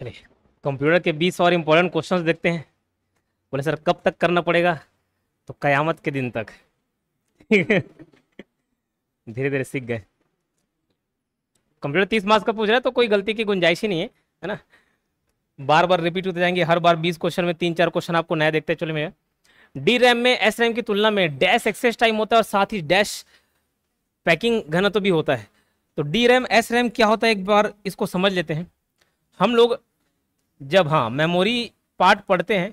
चलिए कंप्यूटर के 20 और इम्पोर्टेंट क्वेश्चंस देखते हैं बोले सर कब तक करना पड़ेगा तो कयामत के दिन तक धीरे धीरे सीख गए कंप्यूटर तीस मार्क्स का पूछ रहा है तो कोई गलती की गुंजाइश ही नहीं है है ना बार बार रिपीट होते जाएंगे हर बार बीस क्वेश्चन में तीन चार क्वेश्चन आपको नया देखते चले मैं डी रैम में एस रैम की तुलना में डैश एक्सेस टाइम होता है और साथ ही डैश पैकिंग घनत्व तो भी होता है तो डी रैम एस रैम क्या होता है एक बार इसको समझ लेते हैं हम लोग जब हाँ मेमोरी पार्ट पढ़ते हैं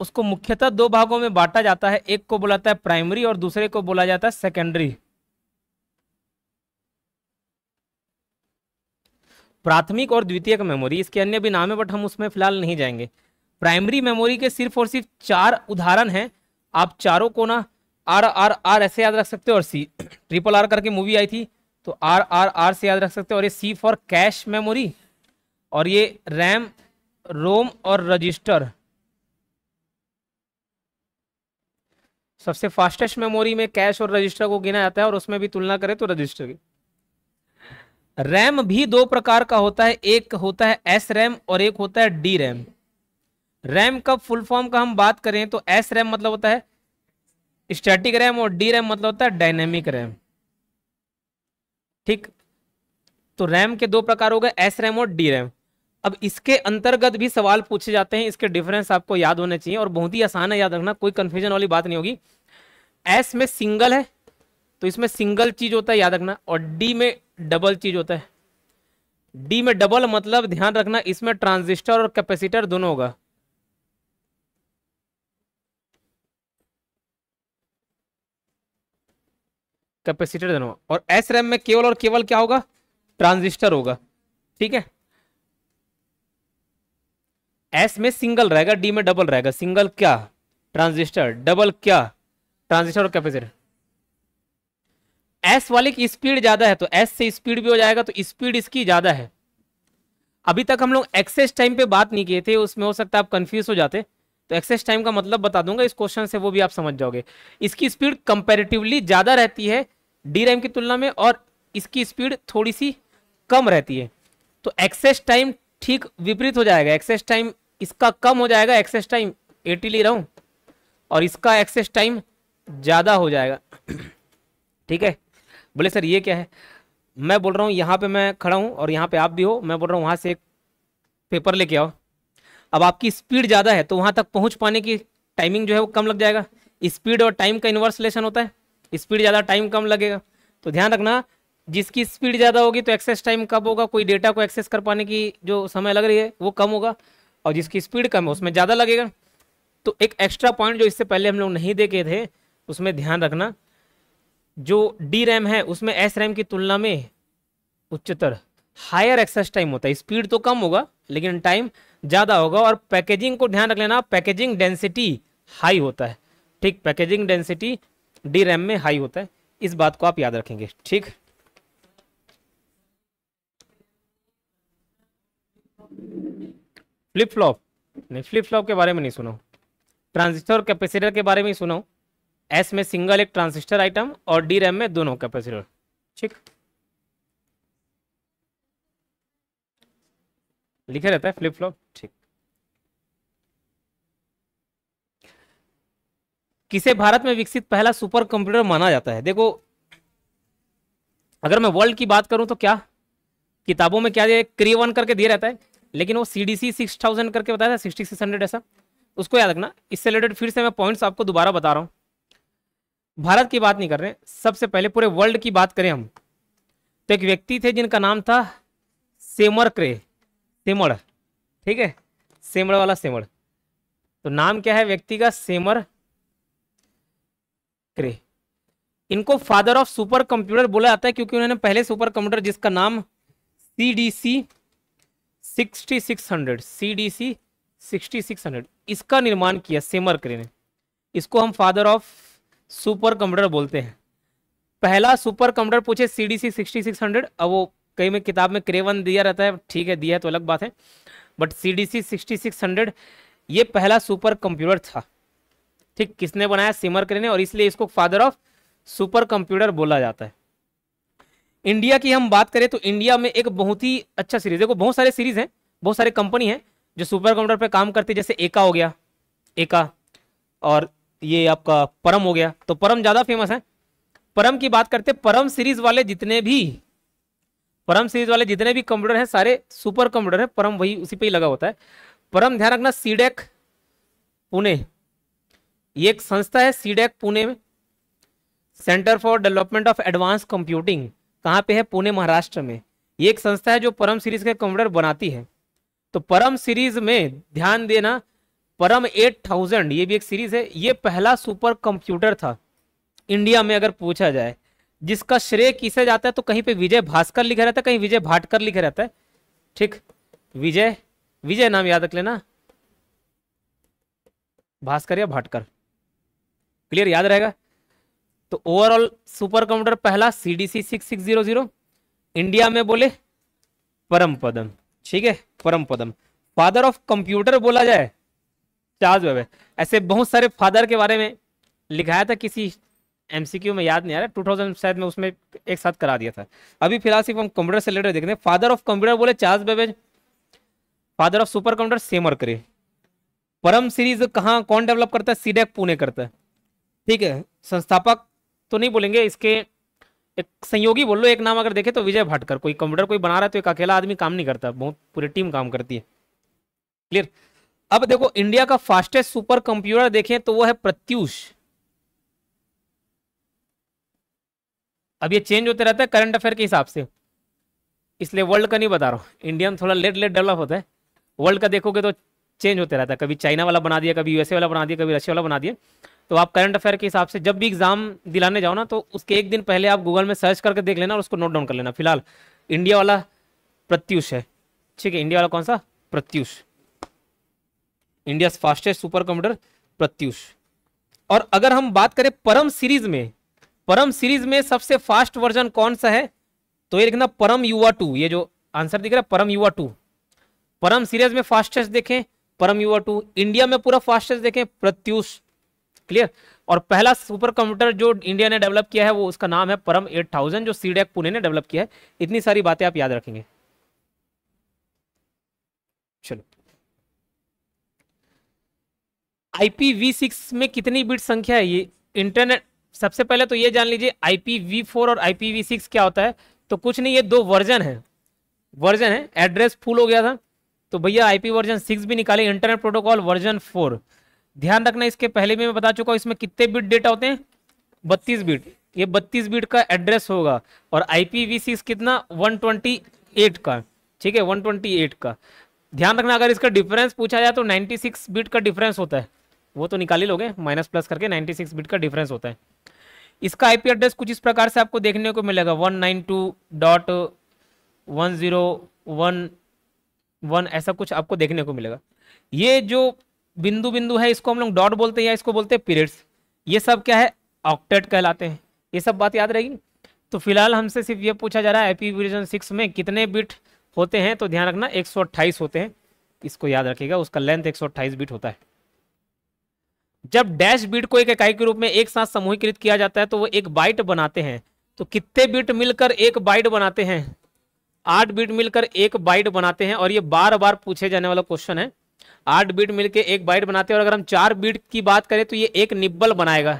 उसको मुख्यतः दो भागों में बांटा जाता है एक को बुलाता है प्राइमरी और दूसरे को बोला जाता है सेकेंडरी प्राथमिक और द्वितीयक मेमोरी इसके अन्य भी नाम है बट हम उसमें फिलहाल नहीं जाएंगे प्राइमरी मेमोरी के सिर्फ और सिर्फ चार उदाहरण हैं आप चारों को ना आर आर आर ऐसे याद रख सकते हो और सी ट्रिपल आर करके मूवी आई थी तो आर आर आर से याद रख सकते हो और ये सी फॉर कैश मेमोरी और ये रैम रोम और रजिस्टर सबसे फास्टेस्ट मेमोरी में कैश और रजिस्टर को गिना जाता है और उसमें भी तुलना करें तो रजिस्टर की रैम भी दो प्रकार का होता है एक होता है एस रैम और एक होता है डी रैम रैम का फुल फॉर्म का हम बात करें तो एस रैम मतलब होता है स्टैटिक रैम और डी रैम मतलब होता है डायनेमिक रैम ठीक तो रैम के दो प्रकार हो गए एस रैम और डी रैम अब इसके अंतर्गत भी सवाल पूछे जाते हैं इसके डिफरेंस आपको याद होने चाहिए और बहुत ही आसान है याद रखना कोई कंफ्यूजन वाली बात नहीं होगी एस में सिंगल है तो इसमें सिंगल चीज होता है याद रखना और डी में डबल चीज होता है डी में डबल मतलब ध्यान रखना इसमें ट्रांजिस्टर और कैपेसिटर दोनों होगा कैपेसिटर दोनों और एस रैम में केवल और केवल क्या होगा ट्रांजिस्टर होगा ठीक है एस में सिंगल रहेगा डी में डबल रहेगा सिंगल क्या ट्रांजिस्टर डबल क्या ट्रांजिस्टर और कैपेसिटर एस वाले की स्पीड ज्यादा है तो एस से स्पीड भी हो जाएगा तो स्पीड इसकी ज्यादा है अभी तक हम लोग एक्सेस टाइम पे बात नहीं किए थे उसमें हो सकता है आप कंफ्यूज हो जाते तो एक्सेस टाइम का मतलब बता दूंगा इस क्वेश्चन से वो भी आप समझ जाओगे इसकी स्पीड कंपेरेटिवली ज्यादा रहती है डी रैम की तुलना में और इसकी स्पीड थोड़ी सी कम रहती है तो एक्सेस टाइम ठीक विपरीत हो जाएगा एक्सेस टाइम इसका कम हो जाएगा एक्सेस टाइम 80 ले रहा हूँ और इसका एक्सेस टाइम ज़्यादा हो जाएगा ठीक है बोले सर ये क्या है मैं बोल रहा हूँ यहाँ पे मैं खड़ा हूं और यहाँ पे आप भी हो मैं बोल रहा हूँ वहां से एक पेपर लेके आओ अब आपकी स्पीड ज़्यादा है तो वहां तक पहुँच पाने की टाइमिंग जो है वो कम लग जाएगा स्पीड और टाइम का इन्वर्सलेशन होता है स्पीड ज़्यादा टाइम कम लगेगा तो ध्यान रखना जिसकी स्पीड ज़्यादा होगी तो एक्सेस टाइम कब होगा कोई डेटा को एक्सेस कर पाने की जो समय लग रही है वो कम होगा और जिसकी स्पीड कम है उसमें ज़्यादा लगेगा तो एक एक्स्ट्रा पॉइंट जो इससे पहले हम लोग नहीं देखे थे उसमें ध्यान रखना जो डी रैम है उसमें एस रैम की तुलना में उच्चतर हायर एक्सेस टाइम होता है स्पीड तो कम होगा लेकिन टाइम ज़्यादा होगा और पैकेजिंग को ध्यान रख लेना पैकेजिंग डेंसिटी हाई होता है ठीक पैकेजिंग डेंसिटी डी रैम में हाई होता है इस बात को आप याद रखेंगे ठीक फ्लिप फ्लॉप नहीं फ्लिप फ्लॉप के बारे में नहीं सुना ट्रांजिस्टर और कैपेसिटर के बारे में ही सुना एस में सिंगल एक ट्रांजिस्टर आइटम और डी रैम में दोनों कैपेसिटर ठीक लिखे रहता है फ्लिप फ्लॉप ठीक किसे भारत में विकसित पहला सुपर कंप्यूटर माना जाता है देखो अगर मैं वर्ल्ड की बात करूं तो क्या किताबों में क्या क्रिय वन करके दिया रहता है लेकिन वो C D C six thousand करके बताया था सिक्सटी सिक्स हंड्रेड ऐसा उसको याद रखना इससे रिलेटेड फिर से मैं पॉइंट्स आपको दोबारा बता रहा हूँ भारत की बात नहीं कर रहे सबसे पहले पूरे वर्ल्ड की बात करें हम तो एक व्यक्ति थे जिनका नाम था सेमर क्रे सेमड़ ठीक है सेमड़ वाला सेमड़ तो नाम क्या है व्यक्ति का सेमर क्रे इनको फादर ऑफ सुपर कंप्यूटर बोला जाता है क्योंकि उन्होंने पहले सुपर कंप्यूटर जिसका नाम सी डी सी 6600 CDC 6600 इसका निर्माण किया सेमरक्रे ने इसको हम फादर ऑफ सुपर कंप्यूटर बोलते हैं पहला सुपर कंप्यूटर पूछे C D C sixty six hundred अब वो कई में किताब में क्रेवन दिया रहता है ठीक है दिया है तो अलग बात है but C D C sixty six hundred ये पहला सुपर कंप्यूटर था ठीक किसने बनाया सिमर करे ने और इसलिए इसको फादर ऑफ सुपर कंप्यूटर बोला जाता है इंडिया की हम बात करें तो इंडिया में एक बहुत ही अच्छा सीरीज देखो बहुत सारे सीरीज हैं बहुत सारे कंपनी हैं जो सुपर कंप्यूटर पर काम करती है जैसे एका हो गया एका और ये आपका परम हो गया तो परम ज़्यादा फेमस है परम की बात करते परम सीरीज वाले जितने भी परम सीरीज वाले जितने भी कंप्यूटर हैं सारे सुपर कंप्यूटर हैं परम वही उसी पे ही लगा होता है परम ध्यान रखना सीडेक e पुणे ये एक संस्था है सीडेक e पुणे में centre for development of advance computing कहाँ पे है पुणे महाराष्ट्र में ये एक संस्था है जो परम सीरीज के कंप्यूटर बनाती है तो परम सीरीज में ध्यान देना परम एट थाउजेंड ये भी एक सीरीज है ये पहला सुपर कंप्यूटर था इंडिया में अगर पूछा जाए जिसका श्रेय किसे जाता है तो कहीं पे विजय भास्कर लिखा रहता है कहीं विजय भाटकर लिखा रहता है ठीक विजय विजय नाम याद रख लेना भास्कर या भाटकर क्लियर याद रहेगा तो ओवरऑल सुपर कंप्यूटर पहला C D C six six zero zero India में बोले परम पदम ठीक है परम पदम फादर ऑफ कंप्यूटर बोला जाए चार्ज वेब ऐसे बहुत सारे फादर के बारे में लिखाया था किसी एमसीक्यू में याद नहीं आ रहा टू थाउजेंड शायद में उसमें एक साथ करा दिया था अभी फिलहाल सिर्फ हम कंप्यूटर से रिलेटेड देखते हैं फादर ऑफ कंप्यूटर बोले Charles Babbage father of super computer Seymour Cray परम सीरीज कहाँ कौन डेवलप करता है सीडेक पुणे e करता है ठीक है संस्थापक तो नहीं बोलेंगे इसके एक संयोगी बोल लो एक नाम अगर देखे तो विजय भाटकर कोई कंप्यूटर कोई बना रहा है तो एक अकेला आदमी काम नहीं करता बहुत पूरी टीम काम करती है क्लियर अब देखो इंडिया का फास्टेस्ट सुपर कंप्यूटर देखें तो वो है प्रत्युष अब ये चेंज होते रहता है करंट अफेयर के हिसाब से इसलिए वर्ल्ड का नहीं बता रहा हूं इंडिया में थोड़ा लेट लेट डेवलप होता है वर्ल्ड का देखोगे तो चेंज होते रहता है कभी चाइना वाला बना दिया कभी यूएसए वाला बना दिया कभी रशिया वाला बना दिया तो आप करंट अफेयर के हिसाब से जब भी एग्जाम दिलाने जाओ ना तो उसके एक दिन पहले आप गूगल में सर्च करके देख लेना और उसको नोट डाउन कर लेना फिलहाल इंडिया वाला प्रत्युष है ठीक है इंडिया वाला कौन सा Pratyush India fastest super computer Pratyush और अगर हम बात करें परम सीरीज में परम सीरीज में सबसे फास्ट वर्जन कौन सा है तो ये लिखना परम युवा टू ये जो आंसर दिख रहा है परम युवा टू परम सीरीज में फास्टेस्ट देखें परम युवा टू इंडिया में पूरा फास्टेस्ट देखें प्रत्युष क्लियर और पहला सुपर कंप्यूटर जो इंडिया ने डेवलप किया है वो उसका नाम है परम 8000 जो सीडेक e पुणे ने डेवलप किया है इतनी सारी बातें आप याद रखेंगे चलो IPv6 में कितनी बिट संख्या है ये इंटरनेट सबसे पहले तो ये जान लीजिए IPv4 और IPv6 क्या होता है तो कुछ नहीं ये दो वर्जन है वर्जन है एड्रेस फुल हो गया था तो भैया आईपी वर्जन सिक्स भी निकाले इंटरनेट प्रोटोकॉल वर्जन फोर ध्यान रखना इसके पहले भी मैं बता चुका हूँ इसमें कितने बिट डेटा होते हैं बत्तीस बिट ये बत्तीस बिट का एड्रेस होगा और आई कितना 128 का ठीक है 128 का ध्यान रखना अगर इसका डिफरेंस पूछा जाए तो 96 बिट का डिफरेंस होता है वो तो निकाल ही लोगे माइनस प्लस करके 96 बिट का डिफरेंस होता है इसका आईपी एड्रेस कुछ इस प्रकार से आपको देखने को मिलेगा one nine two dot one zero one one ऐसा कुछ आपको देखने को मिलेगा ये जो बिंदु बिंदु है इसको हम लोग डॉट बोलते हैं या इसको बोलते हैं पीरियड्स ये सब क्या है ऑक्टेट कहलाते हैं ये सब बात याद रहेगी तो फिलहाल हमसे सिर्फ ये पूछा जा रहा है एपी वर्जन सिक्स में कितने बिट होते हैं तो ध्यान रखना एक होते हैं इसको याद रखिएगा उसका लेंथ एक बिट होता है जब डैश बिट को एक इकाई के रूप में एक साथ समूहीकृत किया जाता है तो वो एक बाइट बनाते हैं तो कितने बिट मिलकर एक बाइट बनाते हैं आठ बिट मिलकर एक बाइट बनाते हैं और ये बार बार पूछे जाने वाला क्वेश्चन है आठ बीट मिलके एक बाइट बनाते हैं और अगर हम चार बीट की बात करें तो ये एक निब्बल बनाएगा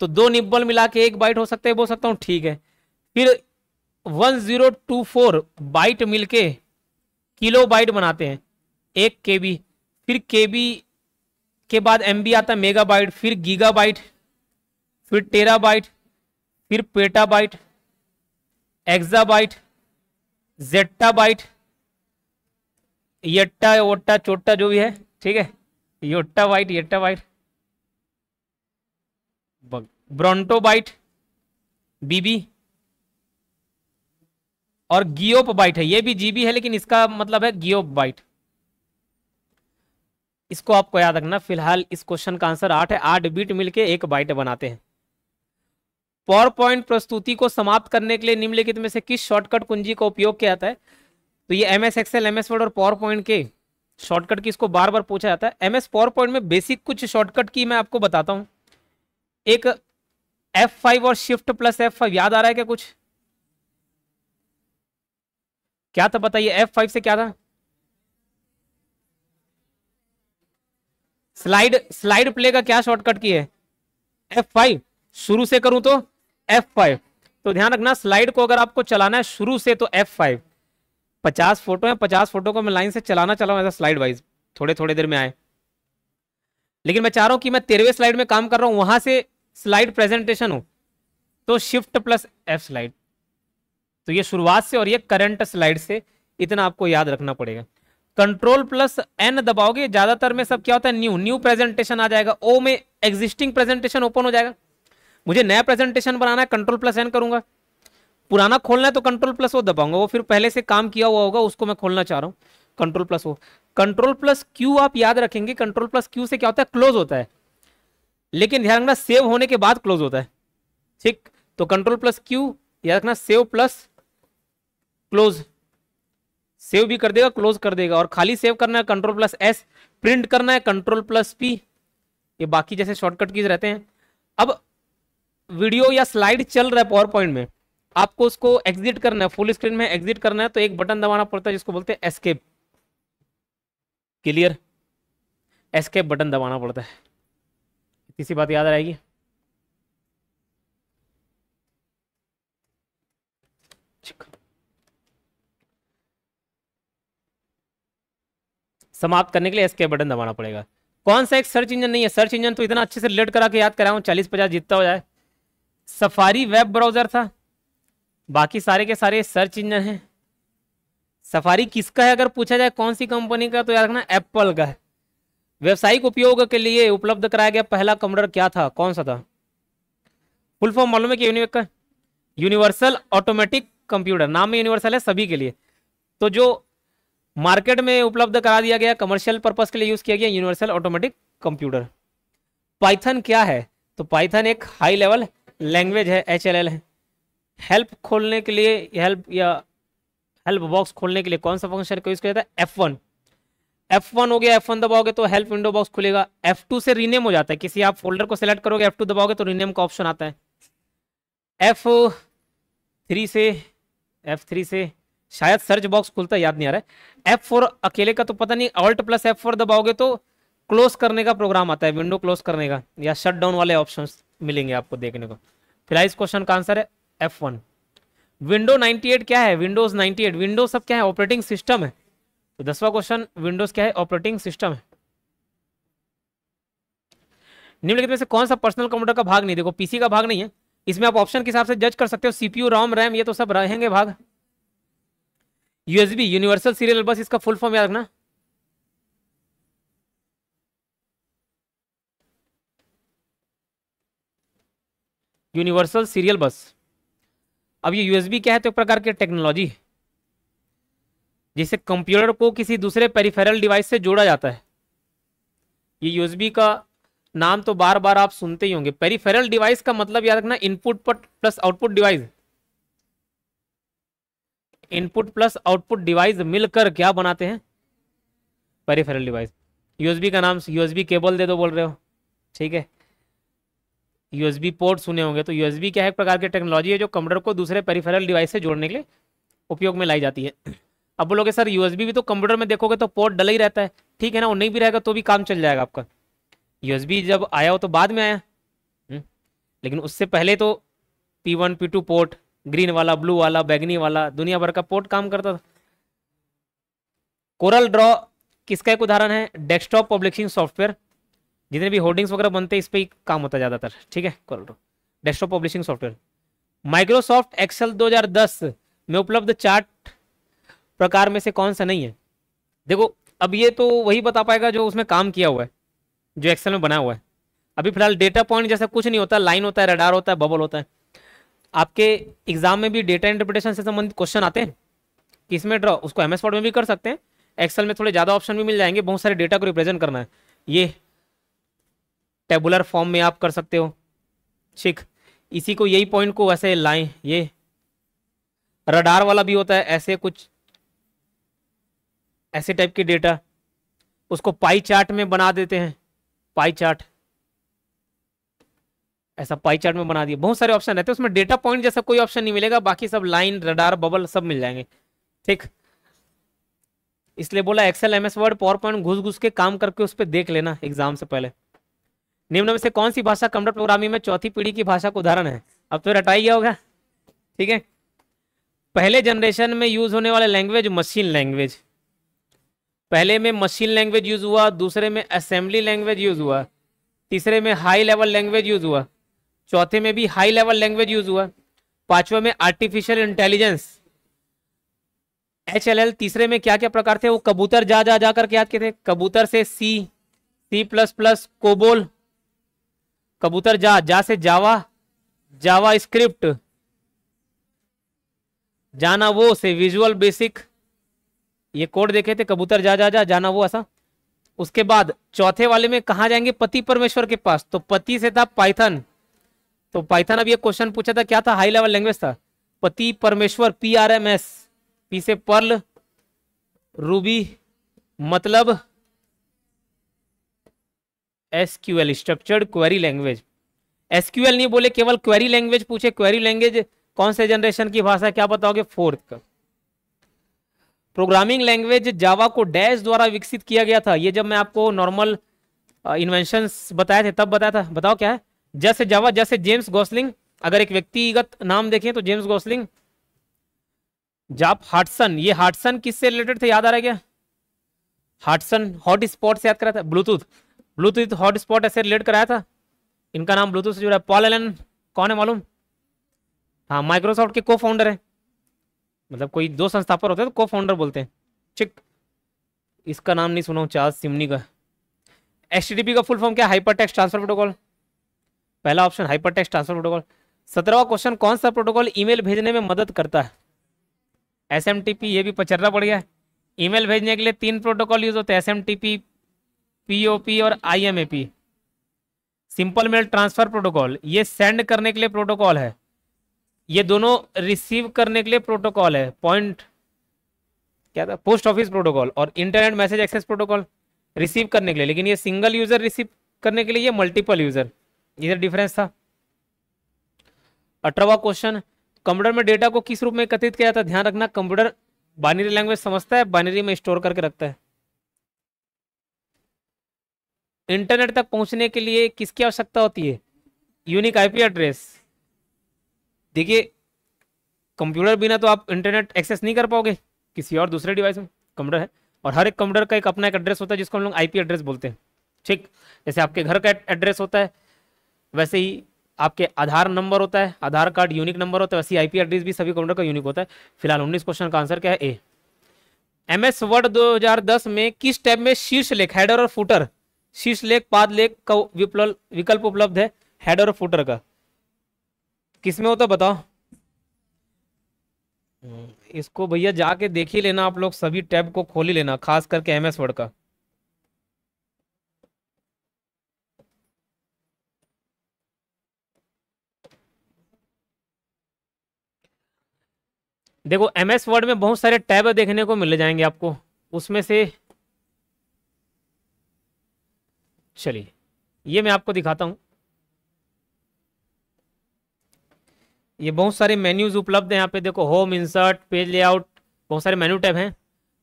तो दो निब्बल मिला के एक बाइट हो सकते हैं बोल सकता हूँ ठीक है फिर one zero two four byte मिलके किलो बाइट बनाते हैं एक के बी फिर के बी के बाद एम बी आता है मेगा बाइट फिर गीगा बाइट फिर टेरा बाइट फिर peta byte exa byte zetta byte yotta वोट्टा चोट्टा जो भी है ठीक है yotta byte yotta byte bronto byte बीबी और गियोप बाइट है ये भी जीबी है लेकिन इसका मतलब है गियोप बाइट इसको आपको याद रखना फिलहाल इस क्वेश्चन का आंसर आठ है आठ बीट मिलके एक बाइट बनाते हैं पावर पॉइंट प्रस्तुति को समाप्त करने के लिए निम्नलिखित में से किस शॉर्टकट कुंजी का उपयोग किया जाता है तो ये M S Excel M S Word और पावर पॉइंट के शॉर्टकट की इसको बार बार पूछा जाता है एम एस पावर पॉइंट में बेसिक कुछ शॉर्टकट की मैं आपको बताता हूँ एक एफ फाइव और शिफ्ट प्लस एफ फाइव याद आ रहा है क्या कुछ क्या था बताइए एफ फाइव से क्या था स्लाइड स्लाइड प्ले का क्या शॉर्टकट की है एफ फाइव शुरू से करूं तो एफ फाइव तो ध्यान रखना स्लाइड को अगर आपको चलाना है शुरू से तो एफ फाइव पचास फोटो है पचास फोटो को मैं लाइन से चलाना चला ऐसा स्लाइड वाइज थोड़े थोड़े देर में आए लेकिन मैं चाह रहा हूँ कि मैं तेरहवें स्लाइड में काम कर रहा हूँ वहां से स्लाइड प्रेजेंटेशन हो तो शिफ्ट प्लस एफ स्लाइड तो ये शुरुआत से और ये करंट स्लाइड से इतना आपको याद रखना पड़ेगा कंट्रोल प्लस एन दबाओगे ज्यादातर में सब क्या होता है न्यू न्यू प्रेजेंटेशन आ जाएगा ओ में एग्जिस्टिंग प्रेजेंटेशन ओपन हो जाएगा मुझे नया प्रेजेंटेशन बनाना है कंट्रोल प्लस एन करूंगा पुराना खोलना है तो कंट्रोल प्लस वो दबाऊंगा वो फिर पहले से काम किया हुआ होगा उसको मैं खोलना चाह रहा हूँ कंट्रोल प्लस वो कंट्रोल प्लस क्यू आप याद रखेंगे कंट्रोल प्लस क्यू से क्या होता है क्लोज होता है लेकिन ध्यान रखना सेव होने के बाद क्लोज होता है ठीक तो कंट्रोल प्लस क्यू याद रखना सेव प्लस क्लोज सेव भी कर देगा क्लोज कर देगा और खाली सेव करना है कंट्रोल प्लस एस प्रिंट करना है कंट्रोल प्लस पी ये बाकी जैसे शॉर्टकट कीज रहते हैं अब वीडियो या स्लाइड चल रहा है पावर पॉइंट में आपको उसको एग्जिट करना है फुल स्क्रीन में एग्जिट करना है तो एक बटन दबाना पड़ता है जिसको बोलते हैं एस्केप क्लियर एस्केप बटन दबाना पड़ता है किसी बात याद रहेगी समाप्त करने के लिए एस्केप बटन दबाना पड़ेगा कौन सा एक सर्च इंजन नहीं है सर्च इंजन तो इतना अच्छे से रिलेट करा के याद कराऊं चालीस पचास जितना हो जाए सफारी वेब ब्राउजर था बाकी सारे के सारे सर्च इंजन है सफारी किसका है अगर पूछा जाए कौन सी कंपनी का तो याद रखना एप्पल का है व्यावसायिक उपयोग के लिए उपलब्ध कराया गया पहला कंप्यूटर क्या था कौन सा था फुल फॉर्म मालूम है कि यूनिवेक का यूनिवर्सल ऑटोमेटिक कंप्यूटर नाम में यूनिवर्सल है सभी के लिए तो जो मार्केट में उपलब्ध करा दिया गया कमर्शियल पर्पज के लिए यूज किया गया यूनिवर्सल ऑटोमेटिक कंप्यूटर पाइथन क्या है तो पाइथन एक हाई लेवल लैंग्वेज है एच है हेल्प खोलने के लिए हेल्प या हेल्प बॉक्स खोलने के लिए कौन सा फंक्शन का यूज़ किया जाता है एफ वन एफ वन हो गया एफ वन दबाओगे तो हेल्प विंडो बॉक्स खुलेगा एफ टू से रीनेम हो जाता है किसी आप फोल्डर को सिलेक्ट करोगे एफ टू दबाओगे तो रीनेम का ऑप्शन आता है एफ थ्री से एफ थ्री से शायद सर्च बॉक्स खुलता है याद नहीं आ रहा है एफ फोर अकेले का तो पता नहीं ऑल्ट प्लस एफ फोर दबाओगे तो क्लोज करने का प्रोग्राम आता है विंडो क्लोज करने का या शट डाउन वाले ऑप्शन मिलेंगे आपको देखने को फिलहाल इस क्वेश्चन का आंसर है एफ वन विंडो 98 क्या है विंडोज 98 विंडोज सब क्या है ऑपरेटिंग सिस्टम है तो दसवा क्वेश्चन विंडोज क्या है ऑपरेटिंग सिस्टम है निम्नलिखित में से कौन सा पर्सनल कंप्यूटर का भाग नहीं देखो पीसी का भाग नहीं है इसमें आप ऑप्शन के हिसाब से जज कर सकते हो सीपीयू रॉम रैम ये तो सब रहेंगे भाग यूएसबी यूनिवर्सल सीरियल बस इसका फुल फॉर्म याद रखना यूनिवर्सल सीरियल बस अब ये यूएसबी क्या है तो एक प्रकार की टेक्नोलॉजी है जिसे कंप्यूटर को किसी दूसरे पेरिफेरल डिवाइस से जोड़ा जाता है ये यूएसबी का नाम तो बार बार आप सुनते ही होंगे पेरिफेरल डिवाइस का मतलब याद रखना इनपुट पर plus output device input plus output device मिलकर क्या बनाते हैं पेरिफेरल डिवाइस यूएसबी का नाम यूएसबी केबल दे दो बोल रहे हो ठीक है यूएसबी पोर्ट सुने होंगे तो यूएसबी क्या है एक प्रकार की टेक्नोलॉजी है जो कंप्यूटर को दूसरे पेरीफेरल डिवाइस से जोड़ने के लिए उपयोग में लाई जाती है अब बोलोगे सर यूएसबी भी तो कंप्यूटर में देखोगे तो पोर्ट डला ही रहता है ठीक है ना वो नहीं भी रहेगा तो भी काम चल जाएगा आपका यूएसबी जब आया हो तो बाद में आया हम्म, लेकिन उससे पहले तो P one P two port green वाला ब्लू वाला बैगनी वाला दुनिया भर का पोर्ट काम करता था कोरल ड्रॉ किसका एक उदाहरण है डेस्कटॉप पब्लिशिंग सॉफ्टवेयर जितने भी होर्डिंग्स वगैरह बनते हैं इस पर ही काम होता है ज़्यादातर ठीक है करो desktop publishing software Microsoft Excel 2010 में उपलब्ध चार्ट प्रकार में से कौन सा नहीं है देखो अब ये तो वही बता पाएगा जो उसमें काम किया हुआ है जो एक्सेल में बना हुआ है अभी फिलहाल डेटा पॉइंट जैसा कुछ नहीं होता लाइन होता है रडार होता है बबल होता है आपके एग्जाम में भी डेटा इंटरप्रिटेशन से संबंधित क्वेश्चन आते हैं कि इसमें ड्रॉ उसको एम एस में भी कर सकते हैं एक्सेल में थोड़े ज़्यादा ऑप्शन भी मिल जाएंगे बहुत सारे डेटा को रिप्रेजेंट करना है ये टेबुलर फॉर्म में आप कर सकते हो ठीक इसी को यही पॉइंट को वैसे लाएं ये रडार वाला भी होता है ऐसे कुछ ऐसे टाइप के डेटा उसको पाई चार्ट में बना देते हैं पाई चार्ट ऐसा पाई चार्ट में बना दिया बहुत सारे ऑप्शन रहते हैं उसमें डेटा पॉइंट जैसा कोई ऑप्शन नहीं मिलेगा बाकी सब लाइन रडार बबल सब मिल जाएंगे ठीक इसलिए बोला Excel MS Word power point घुस घुस के काम करके उस पर देख लेना एग्जाम से पहले निम्न में से कौन सी भाषा कंप्यूटर प्रोग्रामिंग में चौथी पीढ़ी की भाषा का उदाहरण है अब तो रटा गया होगा ठीक है पहले जनरेशन में यूज होने वाले लैंग्वेज मशीन लैंग्वेज पहले में मशीन लैंग्वेज यूज हुआ दूसरे में असेंबली लैंग्वेज यूज हुआ तीसरे में हाई लेवल लैंग्वेज यूज हुआ चौथे में भी हाई लेवल लैंग्वेज यूज हुआ पांचवा में artificial intelligence H L L तीसरे में क्या क्या प्रकार थे वो कबूतर जा जा जा करके याद के थे कबूतर से C C plus plus COBOL कबूतर जा जा से जावा जावा स्क्रिप्ट जाना वो से विजुअल बेसिक ये कोड देखे थे कबूतर जा जा जा जाना वो ऐसा उसके बाद चौथे वाले में कहा जाएंगे पति परमेश्वर के पास तो पति से था पाइथन तो पाइथन अब ये क्वेश्चन पूछा था क्या था हाई लेवल लैंग्वेज था पति परमेश्वर P R M S P से पर्ल रूबी मतलब S Q L structured query language S Q L नहीं बोले केवल क्वेरी लैंग्वेज पूछे क्वेरी लैंग्वेज कौन से जनरेशन की भाषा क्या बताओगे फोर्थ का प्रोग्रामिंग लैंग्वेज जावा को डैश द्वारा विकसित किया गया था ये जब मैं आपको नॉर्मल इन्वेंशन बताए थे तब बताया था बताओ क्या है जैसे जावा जैसे जेम्स गोसलिंग अगर एक व्यक्तिगत नाम देखें तो जेम्स गोसलिंग जाप हार्टसन ये हार्टसन किससे रिलेटेड थे याद आ रहा है क्या हार्टसन हॉट स्पॉट से याद करा था ब्लूटूथ ब्लूटूथ हॉटस्पॉट ऐसे रिलेट कराया था इनका नाम ब्लूटूथ से जुड़ा है पॉल एलन कौन है मालूम हाँ माइक्रोसॉफ्ट के को फाउंडर है मतलब कोई दो संस्थापक होते हैं तो को फाउंडर बोलते हैं ठीक इसका नाम नहीं सुना हूँ चार्ल्स सिमनी का एच का फुल फॉर्म क्या हाइपर टेक्स ट्रांसफर प्रोटोकॉल पहला option hyper text transfer protocol सत्रहवा क्वेश्चन कौन सा प्रोटोकॉल ईमेल भेजने में मदद करता है एस ये भी पचर्रा पड़ गया ईमेल भेजने के लिए तीन प्रोटोकॉल यूज होते हैं एस पीओपी और IMAP simple mail transfer protocol ये सेंड करने के लिए प्रोटोकॉल है ये दोनों रिसीव करने के लिए प्रोटोकॉल है पॉइंट क्या था पोस्ट ऑफिस प्रोटोकॉल और internet message access protocol receive करने के लिए लेकिन ये सिंगल यूजर रिसीव करने के लिए ये मल्टीपल यूजर इधर डिफरेंस था अठारवा क्वेश्चन कंप्यूटर में डेटा को किस रूप में एकत्रित किया जाता है ध्यान रखना कंप्यूटर बाइनरी लैंग्वेज समझता है बाइनरी में स्टोर करके रखता है इंटरनेट तक पहुंचने के लिए किसकी आवश्यकता होती है यूनिक आईपी एड्रेस देखिए कंप्यूटर बिना तो आप इंटरनेट एक्सेस नहीं कर पाओगे किसी और दूसरे डिवाइस में कंप्यूटर है और हर एक कंप्यूटर का एक अपना एक एड्रेस होता है जिसको हम लोग आईपी एड्रेस बोलते हैं ठीक जैसे आपके घर का एड्रेस होता है वैसे ही आपके आधार नंबर होता है आधार कार्ड यूनिक नंबर होता है वैसे आईपी एड्रेस भी सभी कंप्यूटर का यूनिक होता है फिलहाल उन्नीस क्वेश्चन का आंसर क्या है ए एम एस वर्ड दो में किस टाइप में शीर्ष लेख हेडर और फुटर शीर्ष लेख पाद लेख का विकल्प उपलब्ध है हेड और फुटर का किसमें होता तो बताओ हम्म, इसको भैया जाके देख ही लेना आप लोग सभी टैब को खोल ही लेना खास करके एमएस वर्ड का देखो एमएस वर्ड में बहुत सारे टैब देखने को मिल जाएंगे आपको उसमें से चलिए ये मैं आपको दिखाता हूँ ये बहुत सारे मेन्यूज उपलब्ध हैं यहाँ पे देखो होम इंसर्ट पेज लेआउट बहुत सारे मेन्यू टैब हैं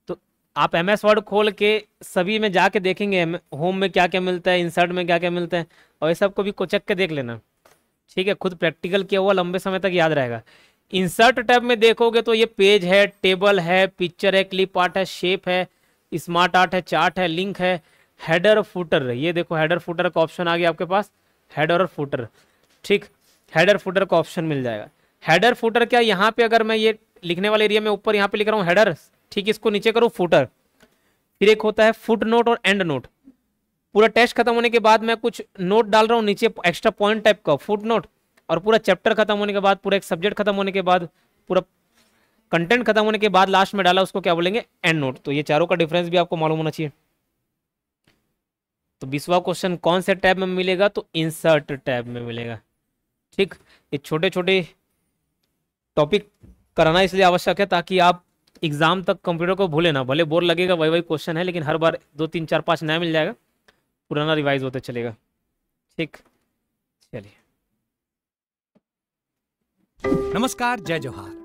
तो आप एम एस वर्ड खोल के सभी में जाके देखेंगे होम में क्या क्या मिलता है इंसर्ट में क्या क्या मिलता है और ये सब को भी को के देख लेना ठीक है खुद प्रैक्टिकल किया हुआ लंबे समय तक याद रहेगा इंसर्ट टैब में देखोगे तो ये पेज है टेबल है पिक्चर है क्लिप आर्ट है शेप है स्मार्ट आर्ट है चार्ट है लिंक है हेडर फूटर ये देखो हेडर फूटर का ऑप्शन आ गया आपके पास हेडर और फूटर ठीक हेडर फूटर का ऑप्शन मिल जाएगा हेडर फूटर क्या यहाँ पे अगर मैं ये लिखने वाले एरिया में ऊपर यहाँ पे लिख रहा हूँ हेडर ठीक इसको नीचे करूँ फूटर फिर एक होता है फुट नोट और एंड नोट पूरा टेस्ट खत्म होने के बाद मैं कुछ नोट डाल रहा हूँ नीचे एक्स्ट्रा पॉइंट टाइप का फुट नोट और पूरा चैप्टर खत्म होने के बाद पूरा एक सब्जेक्ट खत्म होने के बाद पूरा कंटेंट खत्म होने के बाद लास्ट में डाला उसको क्या बोलेंगे एंड नोट तो ये चारों का डिफरेंस भी आपको मालूम होना चाहिए तो बीसवा क्वेश्चन कौन से टैब में मिलेगा तो इंसर्ट टैब में मिलेगा ठीक ये छोटे छोटे टॉपिक कराना इसलिए आवश्यक है ताकि आप एग्जाम तक कंप्यूटर को भूले ना भले बोर लगेगा वही वही क्वेश्चन है लेकिन हर बार दो तीन चार पाँच नया मिल जाएगा पुराना रिवाइज होते चलेगा ठीक चलिए नमस्कार जय जोहार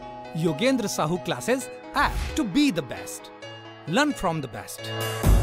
Yogendra Sahu Classes app to be the best. Learn from the best.